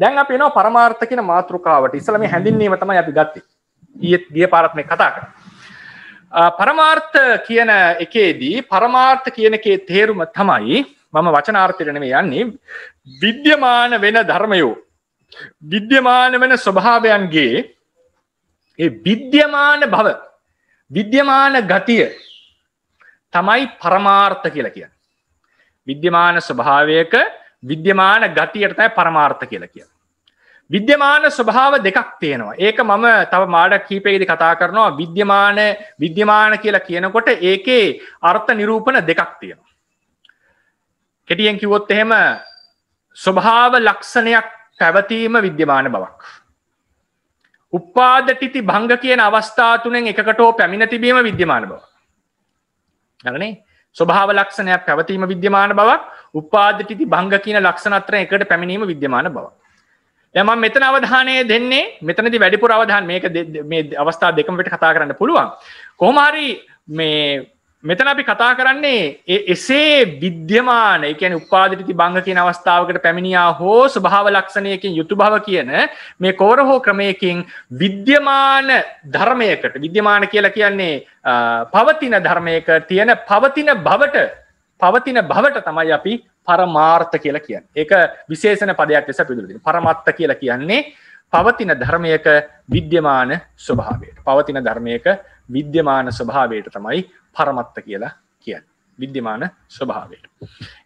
දැන් අප න පරමාර්ථ කියන මාතෘකාවට ඉස්සලම හැඳින්වීම තමයි අපි ගත්ත ඒත් ගිය පාරත්ම කතා කර පරමාර්ථ කියන එකේදී පරමාර්ථ කියනකේ තේරුම තමයි මම වචනාර්ථරණම යන්නේ විද්‍යමාන වෙන ධර්මයෝ විද්‍යමාන වෙන ස්වභාවයන්ගේ ඒ විද්‍යමාන භව විද්‍යමාන ගතිය තමයි පරමාර්ථ කියලා කියන විද්‍යමාන ස්වභාවයක විද්‍යමාන ගතියට තයි පරමාර්ථ කියලා කිය. විද්‍යමාන ස්වභාව දෙකක් තියෙනවා. ඒක මම තව මාඩක් කීපයේදි කතා කරනවා විද්‍යමාන විද්‍යමාන කියලා කියනකොට ඒකේ අර්ථ නිරූපණ දෙකක් තියෙනවා. කෙටියෙන් කිව්වොත් එහෙම ස්වභාව ලක්ෂණයක් පැවතීම විද්‍යමාන බවක්. උපාදටිති භංග කියන අවස්ථා තුනෙන් එකකටෝ පැමිණ තිබීම විද්‍යමාන බව. ගනේ ස්වභාව ලක්ෂණයක් පැවතීම විද්‍යමාන බවක් උපාදටිති බංග කියන ලක්ෂණත්‍ර එකට පැමිණීම විද්‍යමාන බව. යම මෙතන අවධානය දෙන්නේ මෙතනති වැඩිපුර අවධාන මේක මේ අවස්ථා දෙකමට කතා කරන්න පුළුවන්. කොහමහරි මේ මෙතන අපි කතා කරන්නේ එසේ විද්‍යමාන එකන උපාදිටි බංග කියන අවස්ථාවකට පැමිණියා හෝ ස්භාව ලක්ෂණයකින් යුතු භව කියන මේ කෝර හෝ ක්‍රමයකින් විද්‍යමාන ධර්මයකට විද්‍යමාන කියලා කියන්නේ පවතින ධර්මයක තියෙන පවතින බවට පවතින බවට තමයි අපි පරමාර්ථ කියලා කියන්න එක විශේෂණ පදයක් ලෙස පිදුරදින පරමත්ත කියලා කියන්නේ පවතින ධර්මයක විද්‍යමාන ස්වභාවයට පවතින ධර්මයක විද්‍යමාන ස්වභාවයට තමයි පරමත්ත කියලා කිය විද්‍යමාන ස්වභාවයට.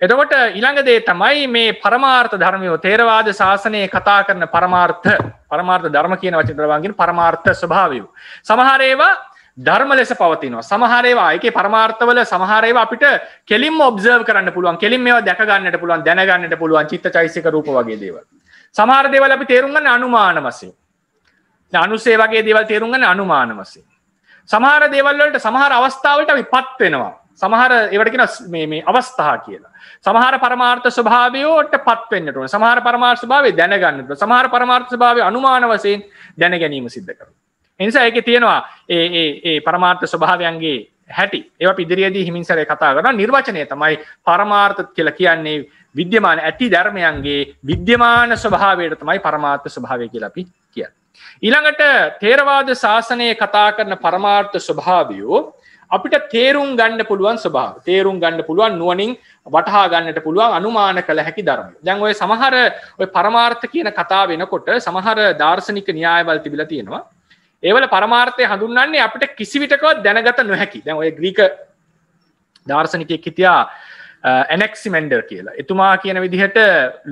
එතකොට ඉළඟදේ තමයි මේ පරමාර්ථ ධර්මයෝ තේරවාද ශාසනය කතා කරන පරමාර්ථ පරමාර්ථ ධර්ම කියන වචිතරවාන්ගෙන් පරමාර්ථ ස්වභාවයෝ. සමහරේවා ධර්ම ලෙස පවතිනවා සමහරේවා එක පරමාර්ථවල සමහරේව අපිට කෙලින් ඔබ්සර්ව කරන්න පුළුවන් කෙලින් මේවා දැකගන්නට පුළුවන් දැනගන්නට පුළුවන් චිත්ත චෛසික රූප වගේ දේවල් සමහර දේවල් අපි තේරුම් ගන්න අනුමාන වශයෙන් අනුසේ වගේ දේවල් තේරුම් ගන්න අනුමාන වශයෙන් සමහර දේවල්වලට සමහර අවස්ථාවට අපි පත් වෙනවා සමහර ඒවටකින මේ අවස්ථා කියලා සමහර පරමාර්ථ ස්වභාවයෝට පත්වෙන්න්නට සමහර පරමාර්ථ භාවය දැනගන්නට සමහර පරමාර්ථ භාවය අනුමාන වසයෙන් දැන ගැනීම සිද්ධ කරු. එනිසා එක තියෙනවා ඒ පරමාර්ථ ස්වභාවයන්ගේ හැටි ඒ පිදිරියදී හිමින්සරය කතා කරන නිර්වචනය තමයි පරමාර්ථ කියල කියන්නේ විද්‍යමාන ඇති ධර්මයන්ගේ විද්‍යමාන ස්වභාවයට තමයි පරමාර්ථ ස්වභාවය කියලපි ඊළඟට තේරවාද ශාසනය කතා කරන පරමාර්ථ ස්වභාවියෝ අපිට තේරුම් ගන්න පුළුවන් ස්වභාව තේරුම් ගන්න පුළුවන් නුවනින් වටහා ගන්නට පුළුවන් අනුමාන කළ හැකි ධර්ම දැන් ඔය සමහර ඔය පරමාර්ථ කියන කතා වෙනකොට සමහර දාර්ශනික න්‍යායවල් තිබිල තියෙනවා ඒවල පරමාර්ථය හඳුන්න්නේ අපිට කිසිවිටකවත් දැනගත නොහැකි දැන් ඔය ග්‍රීක දාර්ශනිකය හිතයා ඇනෙක්සිමෙන්ඩර් කියලා එතුමා කියන විදිහට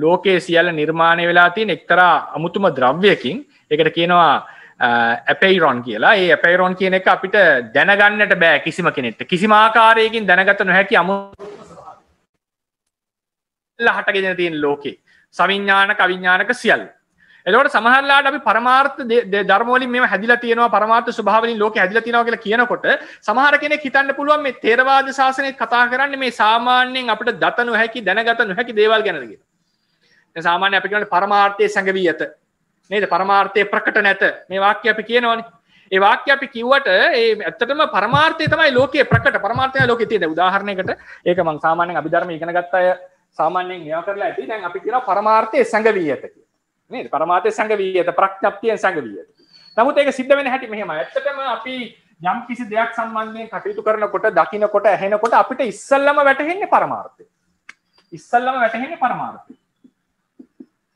ලෝකයේ සියල්ල නිර්මාණය වෙලා තියෙන එක්තරා අමුතුම ද්‍රව්‍යයකින් එකට කියනවා ඇපයිරොන් කියලා ඒ ඇපයිරොන් කියන එක අපිට දැනගන්නට බෑ කිසිම කෙනෙට කිසිමාකාරයකින් දැනගත නොහැකි අමු හටගෙන තියෙන් ලෝකේ සවිඤ්ඥානක අවිඤ්ඥානක සියල් එදවට සමහල්ලාට අපි පරමාර්ථ ධර්මෝලින් මේ හැදිල තියෙනවා පරමාර්ථ ස්භාවලින් ලෝක හැදිල තිනවා කියලා කියනකොට සමහර කෙනෙක් හිතන්න පුළුවන් මේ තේරවාද ශාසනය කතා කරන්න මේ සාමාන්‍යයෙන් අපට දත නොහැකි දැනගත නොහැකි දේවල් ගැනගේ සාමාන්‍ය අපිට පරමාර්ථය සැඟවී ඇත නේද පරමාර්ථය ප්‍රකට නැත මේ වාක්‍ය අපි කියනවනේ ඒ වාක්‍ය අපි කිව්වට ඒ ඇත්තටම පරමාර්ථය තමයි ලෝකයේ ප්‍රකට පරමාර්ථය ලෝකයේ තියෙන උදාහරණයකට ඒක මම සාමාන්‍යයෙන් අභිධර්ම ඉගෙන ගත්ත අය සාමාන්‍යයෙන් මෙයා කරලා ඇති දැන් අපි කියනවා පරමාර්ථය සංගවී ඇත කියලා නේද පරමාර්ථය සංගවී ඇත ප්‍රඥප්තියෙන් සංගවී ඇත නමුත් ඒක සිද්ධ වෙන හැටි මෙහෙම ඇත්තටම අපි යම් කිසි දෙයක් සම්බන්ධයෙන් කටයුතු කරනකොට දකිනකොට ඇහෙනකොට අපිට ඉස්සල්ලම වැටහෙන්නේ පරමාර්ථය ඉස්සල්ලම වැටහෙන්නේ පරමාර්ථය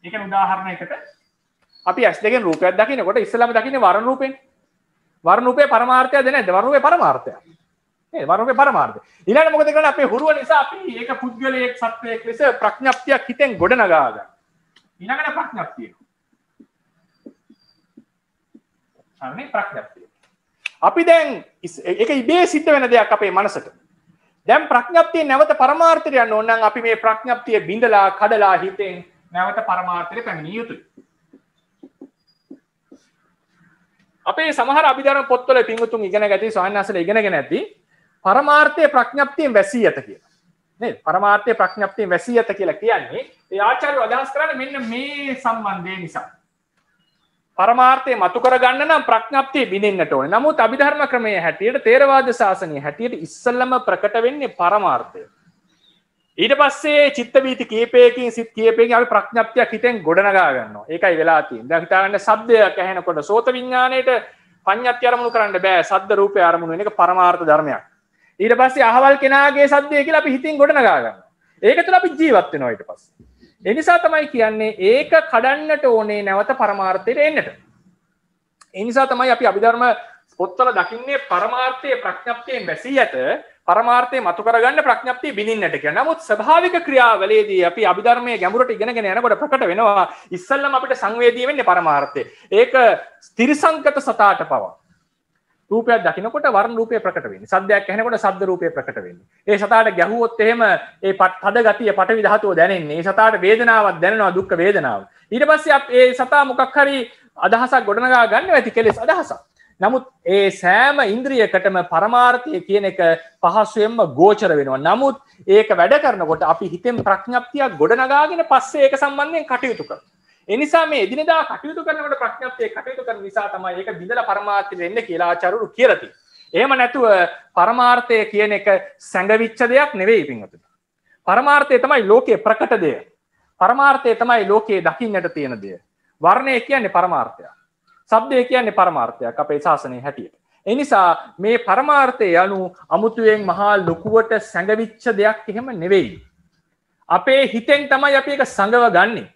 ඒක උදාහරණයකට අපි ඇස් දෙකෙන් රූපයක් දකිනකොට ඉස්සලම දකින වරණ රූපෙන් වරණ රූපේ පරමාර්ථයද නැද්ද වරණ රූපේ පරමාර්ථය නේද වරණ රූපේ පරමාර්ථය ඊළඟට මොකද කරන්නේ අපේ හුරුව නිසා අපි ඒක පුද්ගලයෙක් සත්වයෙක් ලෙස ප්‍රඥප්තියක් හිතෙන් ගොඩනගා ගන්න ඊළඟට ප්‍රඥප්තිය හරිනේ ප්‍රඥප්තිය අපි දැන් ඒක ඉබේ සිද්ධ වෙන දෙයක් අපේ මනසට දැම් ප්‍රඥප්තිය නැවත පරමාර්ථය යන්න ඕන්නම් අපි මේ ප්‍රඥප්තිය බිඳලා කඩලා හිතෙන් නැවත පරමාර්ථය පැමිණිය යුතුයි අපේ සමහර අභිධර පොත්වල පින්තුන් ඉගෙන ගැති සහන්සල ඉගෙනගෙන ඇති පරමාර්ථය ප්‍රඥප්තියෙන් වැසී ඇත කියලා පරමාර්ථය ප්‍රඥප්තියෙන් වැසී ඇත කියලා කියන්නේ ඒ ආචාර්ය අදහස් කරන්න මෙන්න මේ සම්බන්ධය නිසා පරමාර්ථය මතු කරගන්න නම් ප්‍රඥප්තිය බිඳන්නට ඕන නමුත් අභිධර්ම ක්‍රමය හැටියට තේරවාද ශාසනය හැටියට ඉස්සල්ලම ප්‍රකට වෙන්නේ පරමාර්ථය ඊට පස්සේ චිත්තවීති කීපයකින් සිත් කියපෙන් අපි ප්‍රඥප්තියක් හිතෙන් ගොඩනගා ගන්න ඒකයි වෙලාතින් දැහිතාගන්න සබ්දයක් ඇහෙනකොට සෝත විඤ්ඥානයට පඥත් අරමුණු කරන්න බෑ සද්ද රූපය අරමුණු එක පරමාර්ථ ධර්මයක් ඊට පස්සේ අහවල් කෙනගේ සද්දය කියලා අපි හිතින් ගොඩනගාගන්න ඒක තුළ අපි ජීවත්ව නොයිට පස්ස එනිසා තමයි කියන්නේ ඒක කඩන්නට ඕනේ නැවත පරමාර්ථයට එන්නට එනිසා තමයි අපි අභිධර්ම පොත්තල දකින්නේ පරමාර්ථය ප්‍රඥප්තියෙන් බැසී ඇත පරමාර්ථය මතු කරගන්න ප්‍රඥප්ති බිනින්නට කිය. නමුත් ස්වභාවික ක්‍රියාවලේදී අපි අභිධර්මයේ ගැඹුරට ඉගෙනගෙන යනකොට ප්‍රකට වෙනවා ඉස්සල්ලාම අපිට සංවේදී වෙන්නේ පරමාර්ථය. ඒක ස්ථිරසංගත සතාට පවා. රූපයක් දකිනකොට වර්ණ රූපය ප්‍රකට වෙන්නේ. සද්දයක් ඇහෙනකොට ශබ්ද රූපය ප්‍රකට වෙන්නේ. ඒ සතාට ගැහුවොත් එහෙම ඒ තද ගතිය පටවි ධාතුව දැනෙන්නේ. ඒ සතාට වේදනාවක් දැනෙනවා දුක් වේදනාව. ඊට පස්සේ ඒ සතා මොකක් හරි අදහසක් ගොඩනගා ගන්නවා ඇති කෙලෙස් අදහසක්. නමුත් ඒ සෑම ඉන්ද්‍රියකටම පරමාර්ථය කියන එක පහසුවෙන්ම ගෝචර වෙනවා. නමුත් ඒක වැඩ කරනකොට අපි හිතෙන් ප්‍රඥප්තියක් ගොඩනගාගෙන පස්සේ ඒක සම්බන්ධයෙන් කටයුතු කරනවා. ඒ නිසා මේ එදිනෙදා කටයුතු කරනකොට ප්‍රඥප්තිය කටයුතු කරන නිසා තමයි ඒක බිඳලා පරමාර්ථයට එන්න කියලා ආචාර්යවරු කියලා තියෙන්නේ. එහෙම නැතුව පරමාර්ථය කියන එක සැඟවිච්ච දෙයක් නෙවෙයි පින්වතුනි. පරමාර්ථය තමයි ලෝකයේ ප්‍රකට දෙය. පරමාර්ථය තමයි ලෝකයේ දකින්නට තියෙන දෙය. වර්ණය කියන්නේ පරමාර්ථයක්. සබ්දය කියන්නේ පරමාර්ථයක් අපේ ශාසනය හැටියට. එනිසා මේ පරමාර්ථය යනු අමුතුයෙන් මහා ලොකුවට සැඟවිච්ච දෙයක් එහෙම නෙවෙයි. අපේ හිතෙන් තමයි අපි එක සඟව ගන්නේ.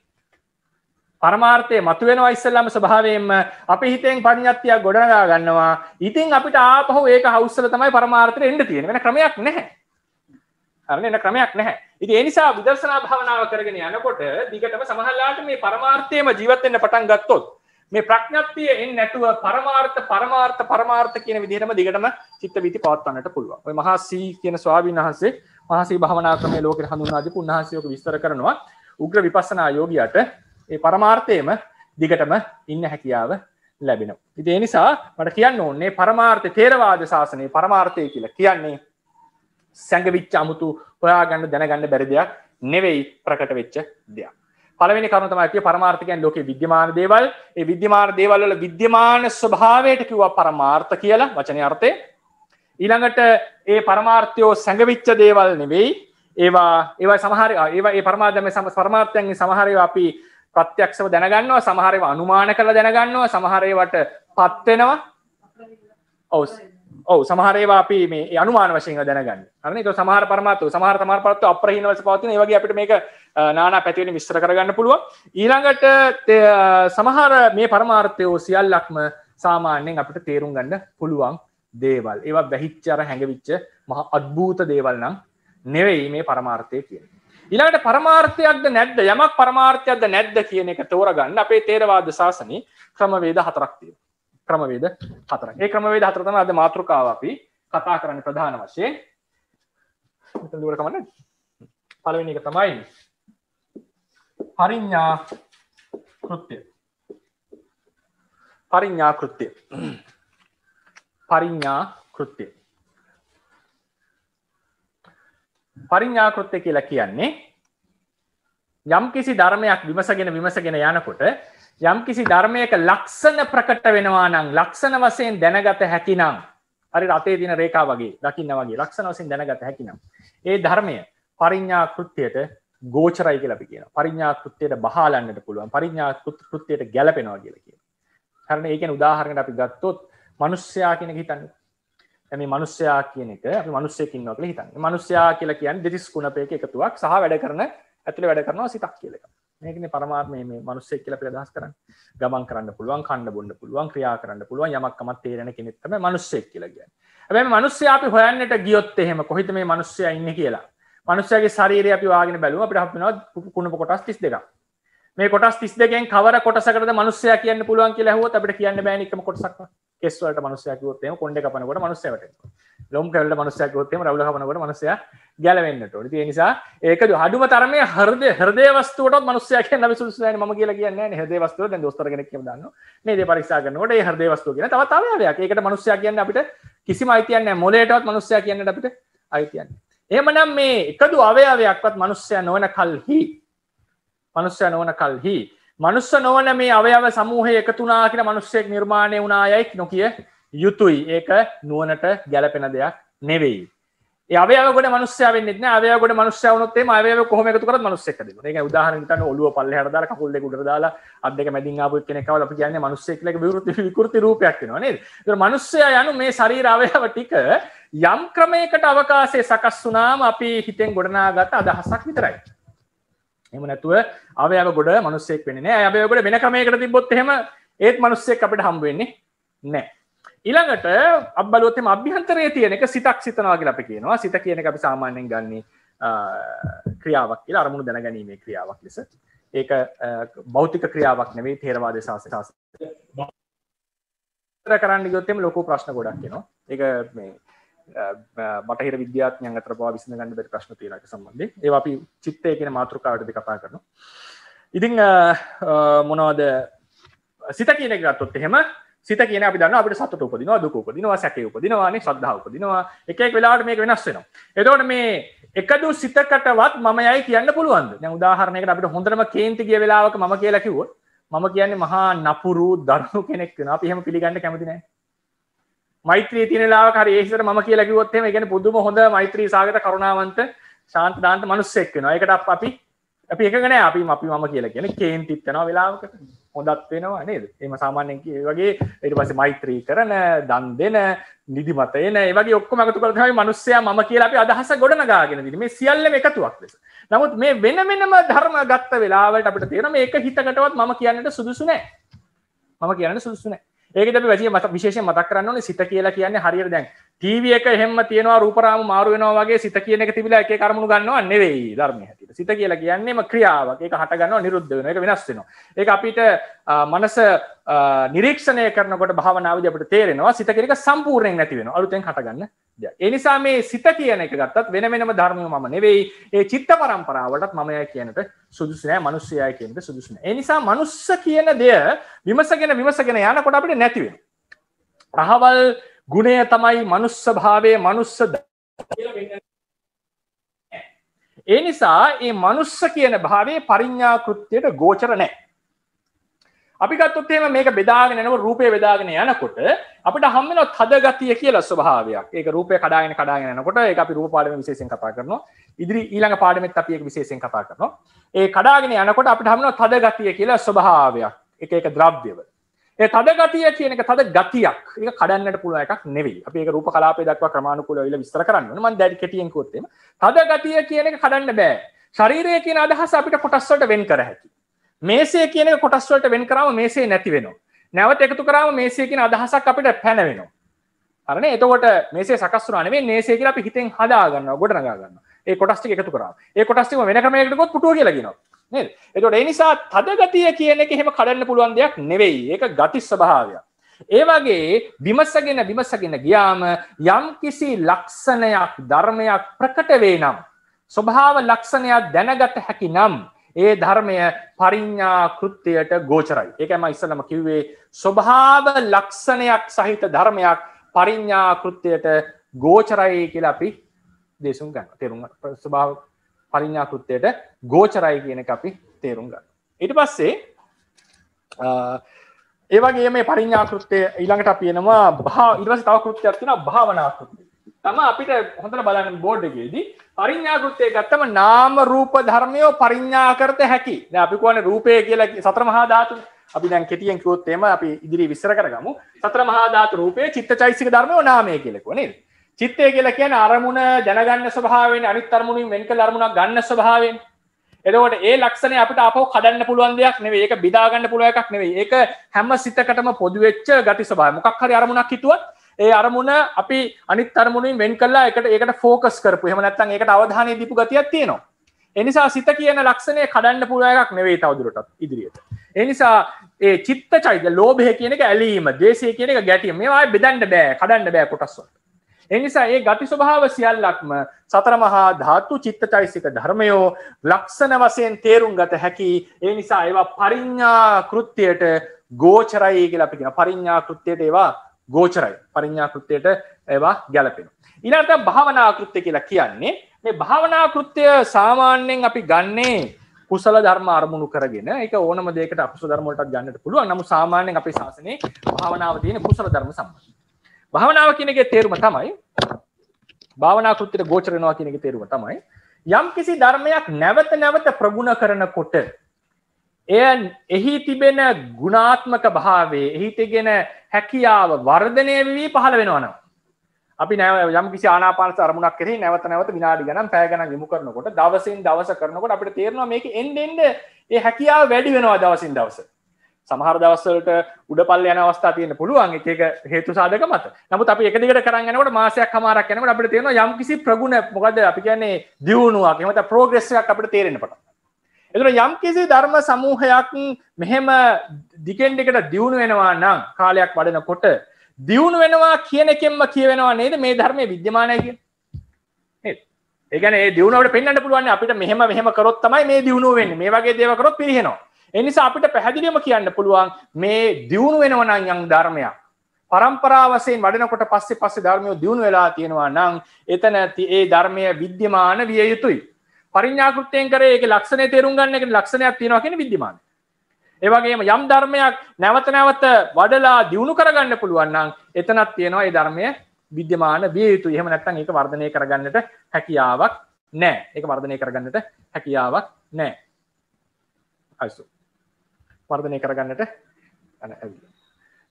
පරමාර්ථය මතුවෙන ඉස්සල්ලාම ස්වභාවයෙන්ම අපි හිතෙන් පඥත්තියක් ගොඩනගා ගන්නවා ඉතින් අපිට ආපහු ඒක හවස්සල තමයි පරමාර්ථයට එන්න තියෙන වෙන ක්‍රමයක් නැහැ. අරන එන ක්‍රමයක් නැහැ. ඉතින් ඒ නිසා විදර්ශනා භාවනාව කරගෙන යනකොට දිගටම සමහරලාට මේ පරමාර්ථයේම ජීවත් වෙන්න පටන් ගත්තොත් මේ ප්‍රඥප්තිය එන්නේ නැතුව පරමාර්ථ පරමාර්ථ පරමාර්ථ කියන විදිහටම දිගටම චිත්ත වීති පවත්වන්නට පුළුවන්. ඔය මහා සී කියන ස්වාමීන් වහන්සේ මහා සී භාවනා ක්‍රමයේ ලෝකෙට හඳුන්වා දීපු උන්වහන්සේක විස්තර කරනවා උග්‍ර විපස්සනා යෝගියාට ඒ පරමාර්ථයේම දිගටම ඉන්න හැකියාව ලැබෙනවා. ඉතින් ඒ නිසා මට කියන්න ඕනේ පරමාර්ථ තේරවාද ශාසනයේ පරමාර්ථය කියලා කියන්නේ සැඟවිච්ච 아무තු හොයාගන්න දැනගන්න බැරි දෙයක් නෙවෙයි ප්‍රකට වෙච්ච දෙයක්. පළවෙනි කරුණ තමයි තියෙන්නේ පරමාර්ථකයන් ලෝකේ විද්‍යමාන දේවල්. ඒ විද්‍යමාන දේවල් වල විද්‍යමාන ස්වභාවයට කිව්වා පරමාර්ථ කියලා වචනේ අර්ථය. ඊළඟට ඒ පරමාර්ථයෝ සැඟවිච්ච දේවල් නෙවෙයි. ඒවා ඒවා සමහර ඒවා ඒ පරමාර්ථයෙන් සම පරමාර්ථයන්ගේ සමහර ඒවා අපි ප්‍රත්‍යක්ෂව දැනගන්නවා, සමහර ඒවා අනුමාන කරලා දැනගන්නවා, සමහර ඒවාට පත් වෙනවා. ඔව් ඔව සමහරේවා අපි මේ අනුමාන වශයෙන් දැනගන්න අරන එක සමහර පරමාත්තු සමහර තමාර පරත්තු අප්‍රහිනවස පවතින වගේ අපිට මේක නානා පැතිවෙන විස්තර කරගන්න පුළුවන් ඊළඟට සමහර මේ පරමාර්ථයෝ සියල්ලක්ම සාමාන්‍යයෙන් අපිට තේරුම් ගන්න පුළුවන් දේවල් ඒවා බැහිච්චාර හැඟවිච්ච මහ අත්භූත දේවල් නම් නෙවෙයි මේ පරමාර්ථය කියන ඊළඟට පරමාර්ථයක්ද නැද්ද යමක් පරමාර්ථයක්ද නැද්ද කියන එක තෝරගන්න අපේ තේරවාද ශාසනය ක්‍රමවේද හතරක් තියෙනවා ක්‍රමවේද හතර ඒ ක්‍රමවේද හතර තම අද මාතෘකාව අපි කතා කරන්න ප්‍රධාන වශයෙන් දුවට කමන්න පළවෙනි එක තමයි පරිඥා කෘත්‍ය පරිඥා කෘත්‍ය පරිඥා කෘත්‍ය පරිඥා කෘත්‍ය කියලා කියන්නේ යම් කිසි ධර්මයක් විමසගෙන විමසගෙන යනකොට යම් කිසි ධර්මයක ලක්ෂණ ප්‍රකට වෙනවා නම් ලක්ෂණ වසයෙන් දැනගත හැකිනම් හරි රතේ දින රේකා වගේ දකින්න වගේ ලක්ෂණ වසින් දැනගත හැකිනම් ඒ ධර්මය පරිඥා කෘත්තියට ගෝචරයි කියලපි කියෙන පරිඥා කෘත්තියට බහලන්නට පුළුවන් පරිඥා කෘත්තියට ගැලපෙනවා කියල කිය හරන ඒකෙන් උදාහරණට අපි ගත්තොත් මනුස්්‍යයා කියෙන හිතන්න ඇම මනුස්්‍යයා කියනක මනුස්්‍යයකින් නොකල හිතන්න මනුස්්‍යයා කියලා කියන් දෙතිස් කුණපය එකතුවක් සහ වැඩ කරන ඇතුළ වැඩ කරනවා සිතක් කියලක මේකන පරමාත් මේ මනුස්සෙක් කියල ප්‍රදහස් කරන්න ගමන් කරන්න පුළුවන් කණ්ඩ බොන්න පුළුවන් ක්‍රියා කරන්න පුළුවන් යමක්කම තේරෙන කෙනෙත්තම මනුස්සෙක් කියලග ඇැ මනුස්්‍ය අපි හොයන්නට ගියොත් එහෙම කොහිත මේ මනුස්්‍ය ඉන්න කියලා මනුස්සගේ ශරීරය අපි වාගෙන බැලුව ප්‍රහපින කුණ කොටස් තිස් දෙක මේ කොටස් තිස් දෙකෙන් කවර කොටසකට මනුස්සය කියන්න පුළුවන් කියලා හුවත් අපට කියන්න බෑනිකම කොටසක් කෙස්වලට මනුස්සයකවත්තේ කොඩ පනකොට මනුස්සවට ලොම් කරල මනුස්සයකොත්තම රවලහනකට මනසය ගැලවෙන්නට ති නිසා ඒකද හඩුම තරමේ හරද හරද වස්තුවට මනුස්සයක න සුස ම කියල කියන්න හද වස්තුව දොස්තර කෙනෙක් දන්න නේද පරික්ෂාගනට හරද වස්තුව කියන තවතාවයක් ඒකට මනුස්සය කියන්න අපිට කිසිම අයිතියන්න මොලේටවත් මනුස්සය කියන්නට අපිට අයිතියන්න. එමනම් මේ එකදු අවයාවයක්වත් මනුස්්‍යය නොවන කල්හි මනුස්්‍යය නොවන කල්හි මනුස්ස නොවන මේ අවයව සමූහය එකතුනා කියෙන මනුස්සෙක් නිර්මාණය වුණනායයික් නොකිය යුතුයි ඒක නුවනට ගැලපෙන දෙයක් නෙවෙයි අවයකට මනුස්්‍යාව න අවයකට මනුස්්‍යාවනොත්තේ අය කොහම තුකර මනුස්සෙක උදාහරට ඔලුව පල්ල හර කකුල්ල ගුට දාලා අදක මැදින් ආපු කෙනෙකව අප කියන්න මනුස්සෙක්ල කෘති රූපයක් නේ මනුස්සය යනු මේ ශරීරාවයාව ටික යම් ක්‍රමයකට අවකාසේ සකස් වනාම අපි හිතෙන් ගොඩනා ගත අදහසක් විතරයි. එම නැතුව අවය ගොඩ මනුස්සෙක් වෙන අයකට වෙන ක්‍රමයකට තිබොත් හෙම ඒත් මනුස්සෙක් අපට හම්බවෙන්නේ නෑ ඉළඟට අබලොතම අභ්‍යන්තරය තියෙන එක සිතක් සිතනා කියලා අපි කියනවා සිත කියන අපි සාමාන්‍යෙන් ගන්නේ ක්‍රියාවක් කියලා අරමුණු දැනගැනීමේ ක්‍රියාවක් ලෙස ඒක බෞතික ක්‍රියාවක් නෙවේ තේරවාද ශාසශාස කරන්න ගොත්තෙම ලොකු ප්‍රශ්න ගොඩක් කියෙනවා එක මේ බටහිර විද්‍යාත් අතර පවා විසඳ ගන්න බට ප්‍රශ්න තියනක සම්බන්ධ ඒ අපි චිත්තය කියෙන මාතෘකාවටද කතා කරනවා ඉතිං මොනවද සිත කියනෙ ගත්තොත් එහෙම සිත කියන අපි දන්න අපිට සතුට උපදිනවා දුක උපදිනවා සැකේ උපදිනවානේ ශ්‍රද්ධාව උපදිනවා එක එක වෙලාවට මේක වෙනස් වෙනවා එතකොට මේ එකදු සිතකටවත් මම යයි කියන්න පුළුවන්ද දැන් උදාහරණයකට අපිට හොඳටම කේන්ති ගිය වෙලාවක මම කියලා කිව්වොත් මම කියන්නේ මහා නපුරු දරුණු කෙනෙක් වෙනවා අපි එහෙම පිළිගන්න කැමති නැහැ මෛත්‍රී තියෙන වෙලාවක හරි ඒ හිතට මම කියලා කිව්වොත් එහෙම ඒ කියන්නේ පුදුම හොඳ මෛත්‍රී සාගත කරුණාවන්ත ශාන්ත දාන්ත මිනිස්සෙක් වෙනවා ඒකට අපි අපි එකග නෑ අපි අපි මම කියලා කියන කේන්තිත් යනවා වෙලාවකට හොඳත් වෙනවා නේද එම සාමාන්‍යෙන් වගේ එට පස මෛත්‍රී කරන දන් දෙන නිදිමත එන වගේ ඔක්කොම එකතු කරතමයි මනුස්සයා ම කියලා අපි අදහස ගොඩනගාගෙන දීම මේ සියල්ලම එකතුවක් ලෙස නමුත් මේ වෙන වෙනම ධර්ම ගත්ත වෙලාවට අපට තේරෙන මේක හිතකටවත් මම කියන්නට සුදුසු නෑ මම කියන්න සුදුසු නෑ ඒක අපි වැජ මත විශේෂ මතක් කරන්න ඕනේ සිත කියලා කියන්නේ හරියට දැන් ටීවිය එක එහෙම තියෙනවා රූපරාම මාරු වෙනවා වගේ සිත කියන එක තිබිලා එකේ කර්මණු ගන්නවා නෙවෙයි ධර්මයේ හැටියට. සිත කියලා කියන්නේම ක්‍රියාවක්. ඒක හට ගන්නවා, නිරුද්ධ වෙනවා, ඒක වෙනස් වෙනවා. ඒක අපිට මනස නිරීක්ෂණය කරනකොට භාවනාවේදී අපිට තේරෙනවා සිත කියන එක සම්පූර්ණයෙන් නැති වෙනවා. අලුතෙන් හට ගන්න දෙයක්. ඒ නිසා මේ සිත කියන එක ගත්තත් වෙන වෙනම ධර්මය මම නෙවෙයි. ඒ චිත්ත පරම්පරාවටත් මමයි කියනට සුදුසු නෑ, මිනිස්සයයි කියනට සුදුසු නෑ. ඒ නිසා මනුස්ස කියන දෙය විමසගෙන විමසගෙන යනකොට අපිට නැති වෙනවා. රහවල් ගුණය තමයි මනුස්ස භාවය මනුස්ස ඒ නිසා ඒ මනුස්ස කියන භාවේ පරිඤ්ඥා කෘත්තියට ගෝචර නෑ අපි ගත්තොත්තේම මේක බෙදාගෙනනව රූපය වෙදාගෙන යනකොට අපට හම්මෙන හද ගතිය කියලා ස්වභාවයක් ඒක රූපය කඩාගෙන කඩාගෙනනකොට ඒ අපි රූපාඩම විශේෂෙන් කතා කරනවා ඉදිරි ඊළඟ පාඩමෙත් අපියෙක් විශේෂෙන් කතා කරනවා ඒ කඩාගෙන යනකොට අපට හමන හද ගතිය කියලා ස්වභාවයක් එක එක ද්‍රව්‍යවල තද ගතිය කියන එක තද ගතියක් ඒ කඩන්නට පුළුව එකක් නෙවෙයි අපේ රූප කලාපේ දක්වා ක්‍රමාණුකුල ඉල විස්තර කරන්න මන් දැඩි කෙටියෙන් කොත්තේම තද ගතිය කියන එක කඩන්න බෑ ශරීරය කියන අදහස අපිට කොටස්වලට වෙන් කර හැකි මේසේ කියන එක කොටස්වලට වෙන් කරාම මේසේ නැති වෙනවා නැවත එකතු කරාම මේසේ කියන අදහසක් අපිට පැන වෙනවා අරන එතකොට මේසේ සකස් වුණා නෙවෙයි මේසේ කියලා අපි හිතෙන් හදා ගන්නවා ගොඩනගා ගන්නවා ඒ කොටස් ටික එකතු කරා ඒ කොටස් ටික වෙන ක්‍රමයකට ගොත් පුටුව කියලා කියනවා එතොට එනිසා තද ගතිය කියන එක එහෙම කඩන්න පුළුවන් දෙයක් නෙවෙයි ඒක ගති ස්වභාවයක් ඒවගේ විමසගෙන විමසගෙන ගියාම යම් කිසි ලක්ෂණයක් ධර්මයක් ප්‍රකටවේ නම්. ස්වභාව ලක්ෂණයක් දැනගත හැකි නම් ඒ ධර්මය පරිඤ්ඥා කෘත්තියට ගෝචරයි. ඒකම ඉස්සලම කිව්වේ ස්වභාව ලක්ෂණයක් සහිත ධර්මයක් පරිඤ්ඥා කෘත්තියට ගෝචරයි කියලා අපි දේසුම් ගන්න තෙරුම් ස්භාව පරිඥාකෘත්වයට ගෝචරයි කියන අපි තේරුම් ගන්න ඉට පස්සේ ඒවගේ මේ පරිඥාකෘත්තය ඊළඟට අපියනවා භා ඉරස තව කෘත්‍යයක් තින භාවනාකෘති තම අපිට හොඳට බලන්න බෝඩ්ඩගේදී පරිඥාකෘත්තය ගත්තම නාම රූප ධර්මයෝ පරිඥාකරත හැකි අපි කියන රූපය කියලා සතර මහා ධාතුන් අපි දැන් කෙටියෙන් කිව්වොත් එහෙම අපි ඉදිරි විස්තර කරගමු සතර මහා ධාතු රූපය චිත්ත චෛසික ධර්මයෝ නාමය කියලා කියවනේ චිත්තය කියලා කියන අරමුණ දැනගන්න ස්වභාවෙන් අනිත් අරමුණින් වෙන්ක අරමුණක් ගන්න ස්වභාවෙන් එදකොට ඒ ලක්ෂණ අපිට අප කඩන්න පුළුවන් දෙයක් නෙවේ ඒක බිදාගන්න පුළුව එකක් නෙවේ ඒක හැම සිතකටම පොදුවෙච්ච ගටි ස්භාව මොකක් හරි අරමුණක් හිතුවත් ඒ අරමුණ අපි අනිත් අරමුණින් වෙන් කල්ලා එකට ඒකට ෆෝකස් කරපු හෙම නැත්තන් ඒකට අවධානය දීපු ගතියක් තියෙනවා එනිසා සිත කියන ලක්ෂණය කඩන්න පුළුව එකක් නෙවේ තවදුරටත් ඉදිරියට එනිසා ඒ චිත්ත චෛද ලෝභය කියනක ඇලීම දේශය කියනක ගැටිය මේවා බෙදන්න බෑ කඩන්න බෑ කොටස්වට එනිසා ඒ ගති ස්වභාව සියල්ලක්ම සතරමහා ධාතු චිත්ත චෛසික ධර්මයෝ ලක්ෂණ වසයෙන් තේරුම් ගත හැකි ඒ නිසා ඒවා පරිං්ඥා කෘත්තියට ගෝචරයි කියලා අපිෙන පරිං්ඥා කෘත්තියට ඒවා ගෝචරයි පරිං්ඥා කෘත්තියට ඒවා ගැලපෙන. ඉනට භාවනා කෘත්‍ය කියලා කියන්නේ මේ භාවනා කෘත්‍යය සාමාන්‍යයෙන් අපි ගන්නේ කුසල ධර්ම අරමුණු කරගෙන එක ඕනම දෙකට අපසු ධර්මවලට ගන්නට පුළුවන් නමු සාමාන්‍යයෙන් අපේ ශාසනයේ භාවනාව තියෙන කුසල ධර්ම සම්බන්ධ භාවනාව කියන එකේ තේරුම තමයි භාවනා කෘත්‍යයට ගෝචර වෙනවා කියන එකේ තේරුම තමයි යම්කිසි ධර්මයක් නැවත නැවත ප්‍රගුණ කරනකොට එය එහි තිබෙන ගුණාත්මක භාවයේ එහි තිබෙන හැකියාව වර්ධනය වී පහළ වෙනවා නම් අපි නැව යම්කිසි ආනාපාන අරමුණක් කෙරෙහි නැවත නැවත විනාඩි ගණන් පැය ගණන් යොමු කරනකොට දවසින් දවස කරනකොට අපිට තේරෙනවා මේක එන්න එන්න ඒ හැකියාව වැඩි වෙනවා දවසින් දවස සමහර දවස්සලට උඩ පල්ල යන අවස්ථා තියන්න පුළුවන් එක හේතු සාධක මත නමුත් අපි එකදිකට කරන්නනට මාසයක් හමාරක් යනට අපට තියෙන යම් කිසි ප්‍රගුණ මොකද අපි කියන්නේ දියුණුවක් එමත ප්‍රෝග්‍රෙස්සයක් අපට තේරෙනට එතුර යම් කිසි ධර්ම සමූහයක් මෙහෙම දිකෙන්ඩිකට දියුණු වෙනවා නම් කාලයක් වඩනකොට දියුණු වෙනවා කියන එකෙන්ම කියවෙනවා නේද මේ ධර්මය විද්‍යමානයකි ඒගන දියුණට පෙන්න්න පුළුවන් අපිට මෙහම මෙහම කරොත් තමයි මේ දියුණුවෙන් මේ වගේ දේවකරොත් පිරිහෙනවා එනිසා අපිට පැහැදිලිම කියන්න පුළුවන් මේ දියුණු වෙනවනං යං ධර්මයක් පරම්පරාවසයෙන් වඩනකොට පස්සේ පස්සේ ධර්මය දියුණු වෙලා තියෙනවා නම් එතන ඇති ඒ ධර්මය විද්‍යමාන විය යුතුයි පරිඥාකෘතයෙන් කරේ ඒක ලක්ෂණය තේරුම් ගන්න එක ලක්ෂණයක් තියෙනවා කියන විද්‍යමාන ඒවගේම යම් ධර්මයක් නැවත නැවත වඩලා දියුණු කරගන්න පුළුවන්නම් එතනත් තියෙනවා ඒ ධර්මය විද්‍යමාන විය යුතු එහෙම නැත්තම් ඒක වර්ධනය කරගන්නට හැකියාවක් නෑ ඒක වර්ධනය කරගන්නට හැකියාවක් නෑ අයිසෝ වර්ධනය කරගන්නට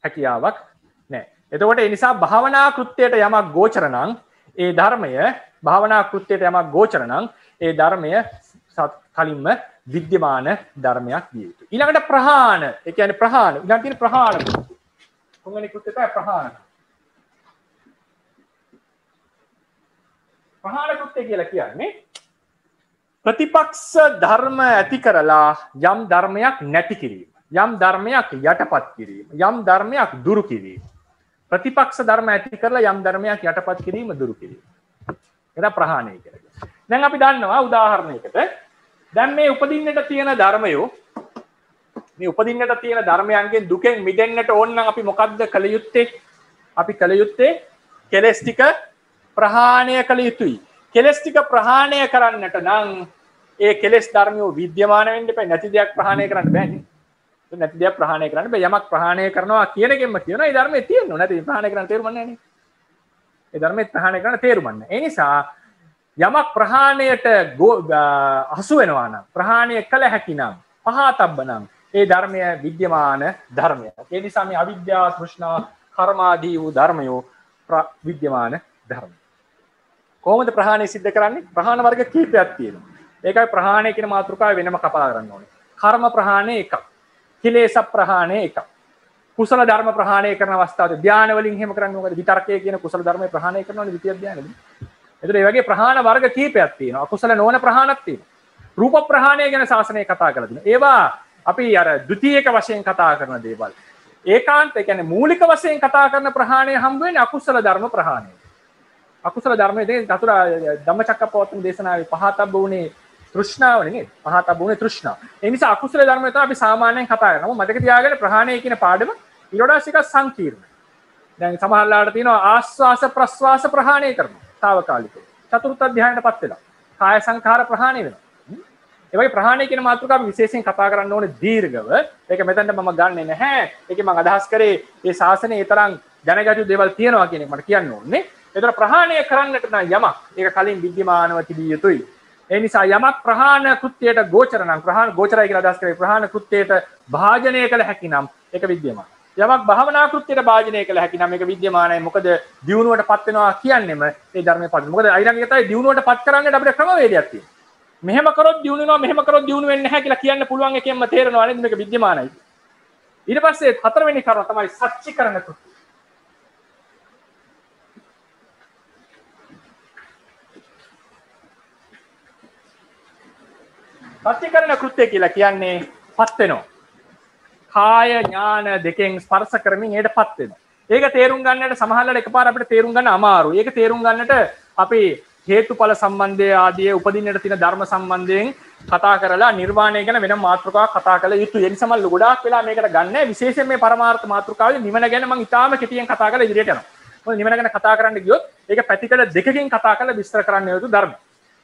හැකියාවක් නෑ එතකොට එනිසා භාවනා කෘත්තියට යමක් ගෝචරනං ඒ ධර්මය භාවනා කෘත්තියට යමක් ගෝචරනං ඒ ධර්මය කලින්ම විද්‍යමාන ධර්මයක් විය යුතු ඉළඟට ප්‍රහාණ එකන ප්‍රහාණ ඉගතින ප්‍රහාණ තුගනි කෘත්තිතයි ප්‍රහාණ ප්‍රහාණ කෘත්තය කියලා කියන්නේ ප්‍රතිපක්ෂ ධර්ම ඇති කරලා යම් ධර්මයක් නැති කිරීම. යම් ධර්මයක් යටපත් කිරීම. යම් ධර්මයක් දුරු කිරීම. ප්‍රතිපක්ෂ ධර්ම ඇති කරලා යම් ධර්මයක් යටපත් කිරීම දුරු කිරීම. එදා ප්‍රහාණය කර. දැන් අපි දන්නවා උදාහරණයකට දැන් මේ උපදින්නට තියෙන ධර්මයෝ මේ උපදින්නට තියෙන ධර්මයන්ගෙන් දුකෙන් මිදෙන්න්නට ඕන්න අපි මොකක්ද කළ යුත්තේ අපි කළ යුත්තේ කෙලෙස්ටික ප්‍රහාණය කළ යුතුයි කෙලෙස්ටික ප්‍රහාණය කරන්නට නං ඒ කෙලෙස් ධර්මියෝ විද්‍යමාන වෙන්න එපා නැති දෙයක් ප්‍රහාණය කරන්න බෑනේ නැති දෙයක් ප්‍රහාණය කරන්න බෑ යමක් ප්‍රහාණය කරනවා කියන එකෙන්ම කියනවා ඒ ධර්මයේ තියෙනවා නැති ප්‍රහාණය කරන්න තේරුම් ගන්න නෑනේ ඒ ධර්මයේ ප්‍රහාණය කරන්න තේරුම් ගන්න ඒ නිසා යමක් ප්‍රහාණයට හසු වෙනවා නම් ප්‍රහාණය කළ හැකි නම් පහතබ්බ නම් ඒ ධර්මය විද්‍යමාන ධර්මය ඒ නිසා මේ අවිද්‍යා තෘෂ්ණා කර්මාදී වූ ධර්මයෝ විද්‍යමාන ධර්ම කොහොමද ප්‍රහාණය සිද්ධ කරන්නේ ප්‍රහාණ වර්ග කීපයක් තියෙනවා ඒකයි ප්‍රහාණය කියන මාතෘකාව වෙනම කපා කරන්න ඕනේ. කර්ම ප්‍රහාණය එකක්. කිලේශ ප්‍රහාණය එකක්. කුසල ධර්ම ප්‍රහාණය කරන අවස්ථාවේ ධ්‍යාන වලින් එහෙම කරන්නේ මොකද? විතර්කය කියන කුසල ධර්මය ප්‍රහාණය කරනවානේ ද්විතිය ධ්‍යානෙදී. එතකොට මේ වගේ ප්‍රහාණ වර්ග කීපයක් තියෙනවා. අකුසල නොවන ප්‍රහාණක් තියෙනවා. රූප ප්‍රහාණය ගැන සාසනය කතා කරලා තිනවා. ඒවා අපි අර ද්විතීයක වශයෙන් කතා කරන දේවල්. ඒකාන්ත ඒ කියන්නේ මූලික වශයෙන් කතා කරන ප්‍රහාණය හම්බ වෙන්නේ අකුසල ධර්ම ප්‍රහාණය. අකුසල ධර්මයේ දතුර ධම්මචක්කපවත්තන දේශනාවේ පහතබ්බ වුණේ තෘෂ්ණාවන පහත අබුණ තෘෂ්ණ එනිසා අකුසල ධර්මතා අපි සාමානයෙන් කතාරනම මතක තියාගෙන ප්‍රහණය කියන පාඩම ඉරොඩාසික සංකීර්ණ දැන් සමහල්ලාට තියෙන ආශ්වාස ප්‍රශ්වාස ප්‍රහාණය කරන තාවකාලික චතුෘත අධ්‍යානයට පත් වෙලා කාය සංකාර ප්‍රහාණය වෙන ඒවයි ප්‍රහණය කියන මාතෘකාව විශේෂයෙන් කතා කරන්න ඕනේ දීර්ඝව ඒක මෙතනට මම ගන්නෙ නැහැ ඒක මම අදහස් කරේ මේ ශාසනයේ ඒ තරම් දැනගතු දේවල් තියෙනවා කියන එක මට කියන්න ඕනේ ඒතර ප්‍රහාණය කරන්නට නම් යමක් ඒක කලින් විද්‍යමානව තිබිය යුතුයි ඒ නිසා යමක් ප්‍රහාණ කෘත්‍යයට ගෝචර නම් ප්‍රහාණ ගෝචරයි කියලා අදහස් කරේ ප්‍රහාණ කෘත්‍යයට භාජනය කළ හැකි නම් ඒක විද්‍යමානයි. යමක් භාවනා කෘත්‍යයට භාජනය කළ හැකි නම් ඒක විද්‍යමානයි. මොකද දියුණුවට පත් වෙනවා කියන්නේම ඒ ධර්මයේ පද. මොකද ඊළඟටයි දියුණුවට පත් කරන්නට අපිට ක්‍රමවේදයක් තියෙනවා. මෙහෙම කරොත් දියුණු වෙනවා මෙහෙම කරොත් දියුණු වෙන්නේ නැහැ කියලා කියන්න පුළුවන් එකෙන්ම තේරෙනවා නේද මේක විද්‍යමානයි. ඊට පස්සේ හතරවෙනි කරුණ තමයි සත්‍චිකරණ කෘත්‍යය. පස්චීකරණ කෘත්‍යය කියලා කියන්නේ පත්වෙනවා. කාය ඥාන දෙකෙන් ස්පර්ස කරමින් ඒයට පත්වෙන. ඒක තේරුම් ගන්නට සමහල්ලට එක පාර අපට තේරුම් ගන්න අමාරු. ඒක තේරුම් ගන්නට අපි හේතු පල සම්බන්ධය ආදිය උපදින්නට තින ධර්ම සම්බන්ධයෙන් කතා කරලා නිර්වාණය ගැන වෙන මාතෘකා කතා කළ යුතු එනිසමල්ල ගොඩක් වෙලා මේකට ගන්න විශේෂෙන් මේ පරමාර්ථ මාතෘකාවේ නිවන ගැන මං ඉතාම කෙටියෙන් කතා කළ ඉදිරියට යනවා. නිවන ගැන කතා කරන්න ගියොත් ඒක පැතිකඩ දෙකකින් කතා කරලා විස්තර කරන්න යුතු ධර්මයි.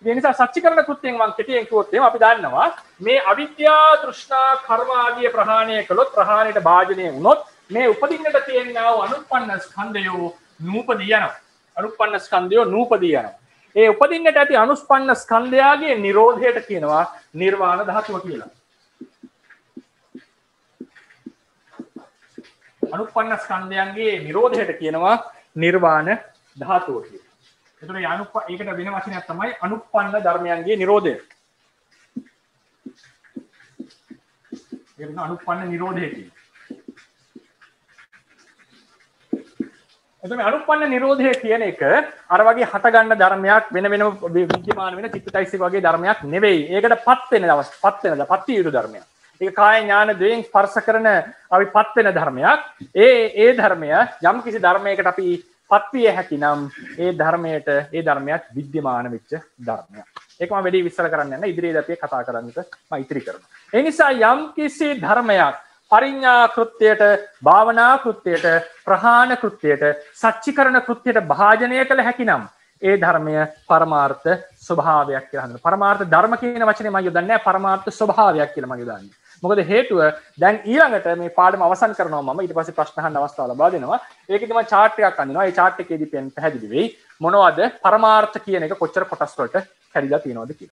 ඒ නිසා සච්චිකරණ කෘත්‍යයෙන් මම කෙටියෙන් කිව්වොත් එහෙම අපි දන්නවා මේ අවිද්‍යා තෘෂ්ණා කර්ම ආදී ප්‍රහාණය කළොත් ප්‍රහාණයට භාජනය වුණොත් මේ උපදින්නට තියෙනා වූ අනුප්පන්න ස්කන්ධයෝ නූපදී යනවා. අනුප්පන්න ස්කන්ධයෝ නූපදී යනවා. ඒ උපදින්නට ඇති අනුස්පන්න ස්කන්ධයාගේ නිරෝධයට කියනවා නිර්වාණ ධාතුව කියලා. අනුප්පන්න ස්කන්ධයන්ගේ නිරෝධයට කියනවා නිර්වාණ ධාතුව කියලා. එතුට යනුප ඒකට වෙන වශනයක් තමයි අනුපන්න ධර්මයන්ගේ නිරෝධය අනුපන්න නිරෝධයකි එතම අනුපන්න නිරෝධය කියන එක අර වගේ හටගන්න ධර්මයක් වෙන වෙන විද්‍යමාන වෙන චිත්තයිසි වගේ ධර්මයක් නෙවෙයි ඒකට පත්වෙන දවස් පත්වෙනද පත්ති යුතු ධර්මයක් ඒ කාය ඥාන දෙයෙන් ස්පර්ශ කරන අපි පත්වෙන ධර්මයක් ඒ ඒ ධර්මය යම් කිසි ධර්මයකට අපි පත්විය හැකි නම් ඒ ධර්මයට ඒ ධර්මයක් විද්‍යමාන වෙච්ච ධර්මය එකම වැඩි විස්සර කරන්න ඉදිරි දතිය කතා කරන්නට මෛත්‍රී කරන. එනිසා යම් කිසි ධර්මයක් පරිඥා කෘත්‍යයට භාවනා කෘත්‍යයට ප්‍රහාණ කෘත්‍යයට සච්චි කරන කෘත්‍යයට භාජනය කළ හැකි නම් ඒ ධර්මය පරමාර්ථ ස්වභාවයක් කියන්න පරමාර්ථ ධර්ම කියන වචනය මයුදන්න පරමාර්ථ ස්වභාවයක් කියලම යුදන්නේ මොකද හේතුව දැන් ඊළඟට මේ පාඩම අවසන් කරනවා මම ඊට පස්සේ ප්‍රශ්න අහන්න අවස්ථාව ලබා දෙනවා ඒකෙදි මම chart එකක් අඳිනවා ඒ chart එකේදී පැහැදිලි වෙයි මොනවද පරමාර්ථ කියන එක කොච්චර කොටස් වලට කැඩිලා තියෙනවද කියලා